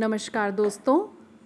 नमस्कार दोस्तों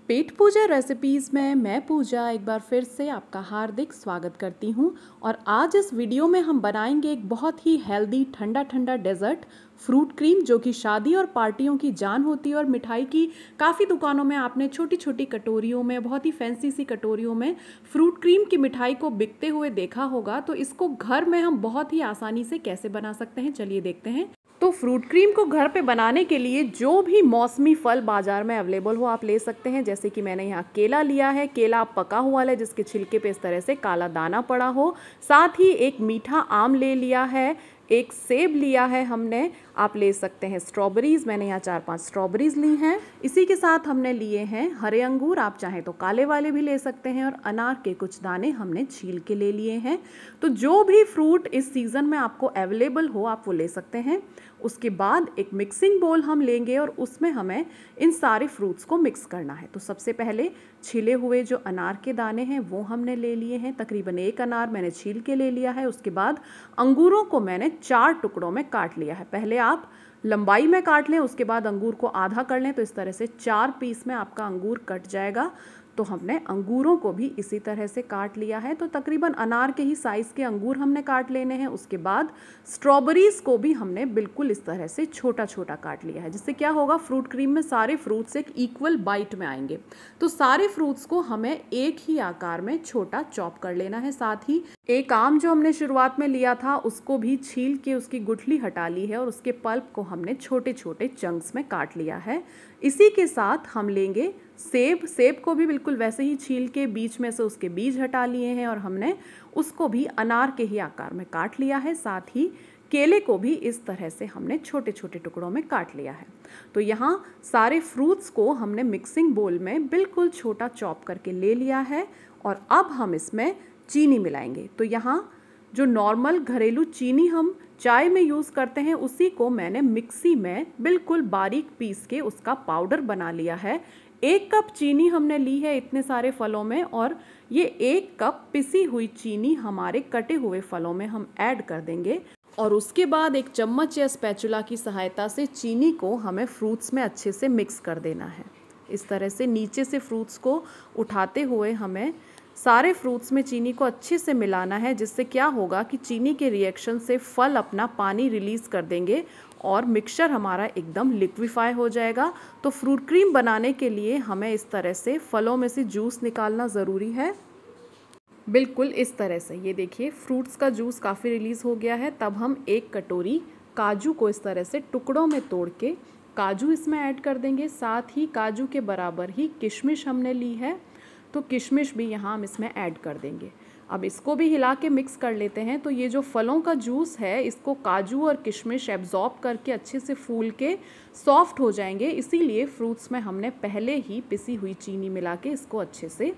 पेट पूजा रेसिपीज़ में मैं पूजा एक बार फिर से आपका हार्दिक स्वागत करती हूँ और आज इस वीडियो में हम बनाएंगे एक बहुत ही हेल्दी ठंडा ठंडा डेजर्ट फ्रूट क्रीम जो कि शादी और पार्टियों की जान होती है और मिठाई की काफ़ी दुकानों में आपने छोटी छोटी कटोरियों में बहुत ही फैंसी सी कटोरियों में फ्रूट क्रीम की मिठाई को बिकते हुए देखा होगा तो इसको घर में हम बहुत ही आसानी से कैसे बना सकते हैं चलिए देखते हैं तो फ्रूट क्रीम को घर पे बनाने के लिए जो भी मौसमी फल बाज़ार में अवेलेबल हो आप ले सकते हैं जैसे कि मैंने यहाँ केला लिया है केला पका हुआ है जिसके छिलके पे इस तरह से काला दाना पड़ा हो साथ ही एक मीठा आम ले लिया है एक सेब लिया है हमने आप ले सकते हैं स्ट्रॉबेरीज़ मैंने यहाँ चार पांच स्ट्रॉबेरीज़ ली हैं इसी के साथ हमने लिए हैं हरे अंगूर आप चाहें तो काले वाले भी ले सकते हैं और अनार के कुछ दाने हमने छील के ले लिए हैं तो जो भी फ्रूट इस सीज़न में आपको अवेलेबल हो आप वो ले सकते हैं उसके बाद एक मिक्सिंग बोल हम लेंगे और उसमें हमें इन सारे फ्रूट्स को मिक्स करना है तो सबसे पहले छिले हुए जो अनार के दाने हैं वो हमने ले लिए हैं तकरीबन एक अनार मैंने छील के ले लिया है उसके बाद अंगूरों को मैंने चार टुकड़ों में काट लिया है पहले आप लंबाई में काट लें उसके बाद अंगूर को आधा कर लें तो इस तरह से चार पीस में आपका अंगूर कट जाएगा तो हमने अंगूरों को भी इसी तरह से काट लिया है तो तकरीबन अनार के ही साइज़ के अंगूर हमने काट लेने हैं उसके बाद स्ट्रॉबेरीज़ को भी हमने बिल्कुल इस तरह से छोटा छोटा काट लिया है जिससे क्या होगा फ्रूट क्रीम में सारे फ्रूट्स एक इक्वल बाइट में आएंगे तो सारे फ्रूट्स को हमें एक ही आकार में छोटा चॉप कर लेना है साथ ही एक आम जो हमने शुरुआत में लिया था उसको भी छील के उसकी गुठली हटा ली है और उसके पल्प को हमने छोटे छोटे चंक्स में काट लिया है इसी के साथ हम लेंगे सेब सेब को भी बिल्कुल वैसे ही छील के बीच में से उसके बीज हटा लिए हैं और हमने उसको भी अनार के ही आकार में काट लिया है साथ ही केले को भी इस तरह से हमने छोटे छोटे टुकड़ों में काट लिया है तो यहाँ सारे फ्रूट्स को हमने मिक्सिंग बोल में बिल्कुल छोटा चॉप करके ले लिया है और अब हम इसमें चीनी मिलाएंगे तो यहाँ जो नॉर्मल घरेलू चीनी हम चाय में यूज़ करते हैं उसी को मैंने मिक्सी में बिल्कुल बारीक पीस के उसका पाउडर बना लिया है एक कप चीनी हमने ली है इतने सारे फलों में और ये एक कप पिसी हुई चीनी हमारे कटे हुए फलों में हम ऐड कर देंगे और उसके बाद एक चम्मच या स्पैचुला की सहायता से चीनी को हमें फ्रूट्स में अच्छे से मिक्स कर देना है इस तरह से नीचे से फ्रूट्स को उठाते हुए हमें सारे फ्रूट्स में चीनी को अच्छे से मिलाना है जिससे क्या होगा कि चीनी के रिएक्शन से फल अपना पानी रिलीज़ कर देंगे और मिक्सचर हमारा एकदम लिक्विफाई हो जाएगा तो फ्रूट क्रीम बनाने के लिए हमें इस तरह से फलों में से जूस निकालना ज़रूरी है बिल्कुल इस तरह से ये देखिए फ्रूट्स का जूस काफ़ी रिलीज़ हो गया है तब हम एक कटोरी काजू को इस तरह से टुकड़ों में तोड़ के काजू इसमें ऐड कर देंगे साथ ही काजू के बराबर ही किशमिश हमने ली है तो किशमिश भी यहाँ हम इसमें ऐड कर देंगे अब इसको भी हिला के मिक्स कर लेते हैं तो ये जो फलों का जूस है इसको काजू और किशमिश एब्जॉर्ब करके अच्छे से फूल के सॉफ्ट हो जाएंगे इसीलिए फ्रूट्स में हमने पहले ही पिसी हुई चीनी मिला के इसको अच्छे से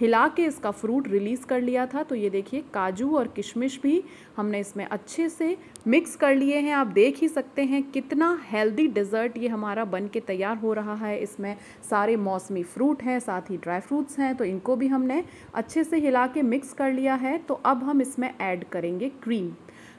हिला के इसका फ्रूट रिलीज़ कर लिया था तो ये देखिए काजू और किशमिश भी हमने इसमें अच्छे से मिक्स कर लिए हैं आप देख ही सकते हैं कितना हेल्दी डिज़र्ट ये हमारा बन के तैयार हो रहा है इसमें सारे मौसमी फ्रूट हैं साथ ही ड्राई फ्रूट्स हैं तो इनको भी हमने अच्छे से हिला के मिक्स कर लिया है तो अब हम इसमें ऐड करेंगे क्रीम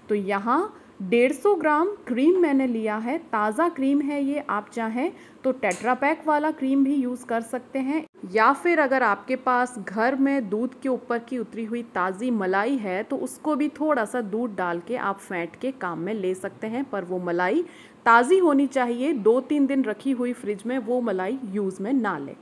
तो यहाँ डेढ़ सौ ग्राम क्रीम मैंने लिया है ताज़ा क्रीम है ये आप चाहें तो टेट्रापैक वाला क्रीम भी यूज़ कर सकते हैं या फिर अगर आपके पास घर में दूध के ऊपर की उतरी हुई ताज़ी मलाई है तो उसको भी थोड़ा सा दूध डाल के आप फेंट के काम में ले सकते हैं पर वो मलाई ताज़ी होनी चाहिए दो तीन दिन रखी हुई फ्रिज में वो मलाई यूज़ में ना लें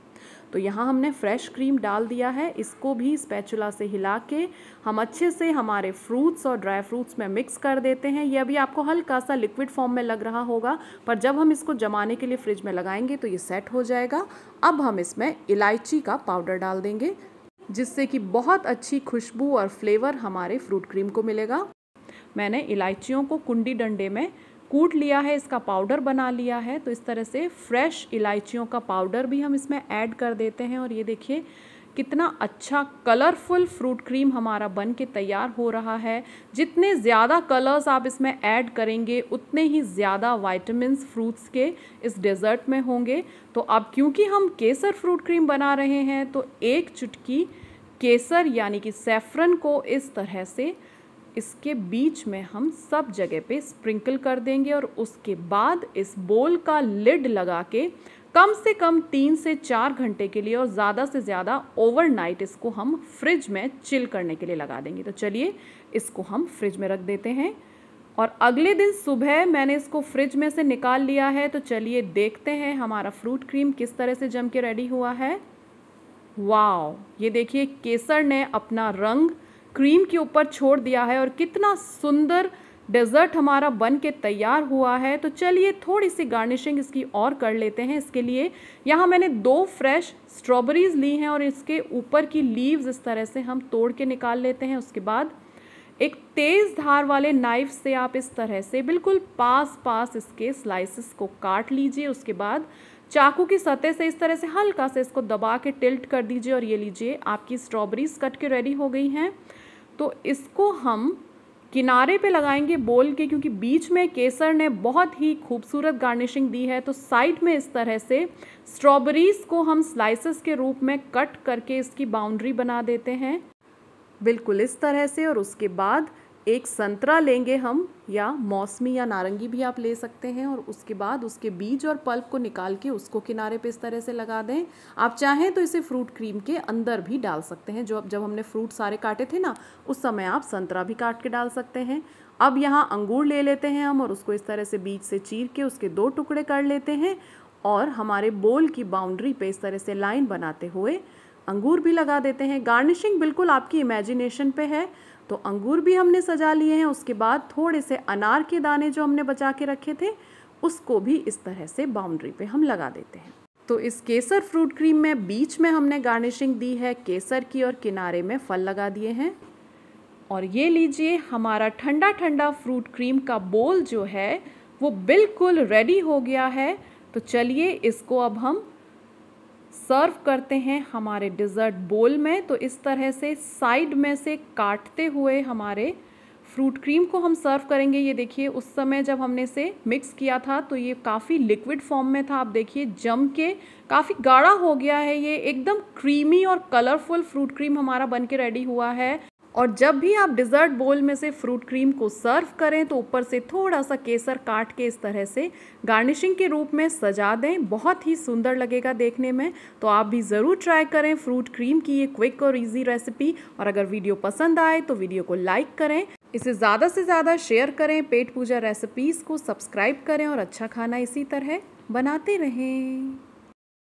तो यहाँ हमने फ्रेश क्रीम डाल दिया है इसको भी स्पैचुला से हिला के हम अच्छे से हमारे फ्रूट्स और ड्राई फ्रूट्स में मिक्स कर देते हैं ये अभी आपको हल्का सा लिक्विड फॉर्म में लग रहा होगा पर जब हम इसको जमाने के लिए फ्रिज में लगाएंगे तो ये सेट हो जाएगा अब हम इसमें इलायची का पाउडर डाल देंगे जिससे कि बहुत अच्छी खुशबू और फ्लेवर हमारे फ्रूट क्रीम को मिलेगा मैंने इलायचियों को कुंडी डंडे में कूट लिया है इसका पाउडर बना लिया है तो इस तरह से फ्रेश इलायचियों का पाउडर भी हम इसमें ऐड कर देते हैं और ये देखिए कितना अच्छा कलरफुल फ्रूट क्रीम हमारा बन के तैयार हो रहा है जितने ज़्यादा कलर्स आप इसमें ऐड करेंगे उतने ही ज़्यादा वाइटमिन फ्रूट्स के इस डेज़र्ट में होंगे तो अब क्योंकि हम केसर फ्रूट क्रीम बना रहे हैं तो एक चुटकी केसर यानी कि सेफ्रन को इस तरह से इसके बीच में हम सब जगह पे स्प्रिंकल कर देंगे और उसके बाद इस बोल का लिड लगा के कम से कम तीन से चार घंटे के लिए और ज़्यादा से ज़्यादा ओवरनाइट इसको हम फ्रिज में चिल करने के लिए लगा देंगे तो चलिए इसको हम फ्रिज में रख देते हैं और अगले दिन सुबह मैंने इसको फ्रिज में से निकाल लिया है तो चलिए देखते हैं हमारा फ्रूट क्रीम किस तरह से जम के रेडी हुआ है वाओ ये देखिए केसर ने अपना रंग क्रीम के ऊपर छोड़ दिया है और कितना सुंदर डेज़र्ट हमारा बन के तैयार हुआ है तो चलिए थोड़ी सी गार्निशिंग इसकी और कर लेते हैं इसके लिए यहाँ मैंने दो फ्रेश स्ट्रॉबेरीज़ ली हैं और इसके ऊपर की लीव्स इस तरह से हम तोड़ के निकाल लेते हैं उसके बाद एक तेज़ धार वाले नाइफ से आप इस तरह से बिल्कुल पास पास इसके स्लाइसिस को काट लीजिए उसके बाद चाकू की सतह से इस तरह से हल्का से इसको दबा के टिल्ट कर दीजिए और ये लीजिए आपकी स्ट्रॉबेरीज कट के रेडी हो गई हैं तो इसको हम किनारे पे लगाएंगे बोल के क्योंकि बीच में केसर ने बहुत ही खूबसूरत गार्निशिंग दी है तो साइड में इस तरह से स्ट्रॉबेरीज़ को हम स्लाइसेस के रूप में कट करके इसकी बाउंड्री बना देते हैं बिल्कुल इस तरह से और उसके बाद एक संतरा लेंगे हम या मौसमी या नारंगी भी आप ले सकते हैं और उसके बाद उसके बीज और पल्प को निकाल के उसको किनारे पे इस तरह से लगा दें आप चाहें तो इसे फ्रूट क्रीम के अंदर भी डाल सकते हैं जो जब हमने फ्रूट सारे काटे थे ना उस समय आप संतरा भी काट के डाल सकते हैं अब यहाँ अंगूर ले लेते हैं हम और उसको इस तरह से बीज से चीर के उसके दो टुकड़े कर लेते हैं और हमारे बोल की बाउंड्री पे इस तरह से लाइन बनाते हुए अंगूर भी लगा देते हैं गार्निशिंग बिल्कुल आपकी इमेजिनेशन पे है तो अंगूर भी हमने सजा लिए हैं उसके बाद थोड़े से अनार के दाने जो हमने बचा के रखे थे उसको भी इस तरह से बाउंड्री पे हम लगा देते हैं तो इस केसर फ्रूट क्रीम में बीच में हमने गार्निशिंग दी है केसर की और किनारे में फल लगा दिए हैं और ये लीजिए हमारा ठंडा ठंडा फ्रूट क्रीम का बोल जो है वो बिल्कुल रेडी हो गया है तो चलिए इसको अब हम सर्व करते हैं हमारे डिज़र्ट बोल में तो इस तरह से साइड में से काटते हुए हमारे फ्रूट क्रीम को हम सर्व करेंगे ये देखिए उस समय जब हमने इसे मिक्स किया था तो ये काफ़ी लिक्विड फॉर्म में था आप देखिए जम के काफ़ी गाढ़ा हो गया है ये एकदम क्रीमी और कलरफुल फ्रूट क्रीम हमारा बन के रेडी हुआ है और जब भी आप डिज़र्ट बोल में से फ्रूट क्रीम को सर्व करें तो ऊपर से थोड़ा सा केसर काट के इस तरह से गार्निशिंग के रूप में सजा दें बहुत ही सुंदर लगेगा देखने में तो आप भी ज़रूर ट्राई करें फ्रूट क्रीम की ये क्विक और ईजी रेसिपी और अगर वीडियो पसंद आए तो वीडियो को लाइक करें इसे ज़्यादा से ज़्यादा शेयर करें पेट पूजा रेसिपीज़ को सब्सक्राइब करें और अच्छा खाना इसी तरह बनाते रहें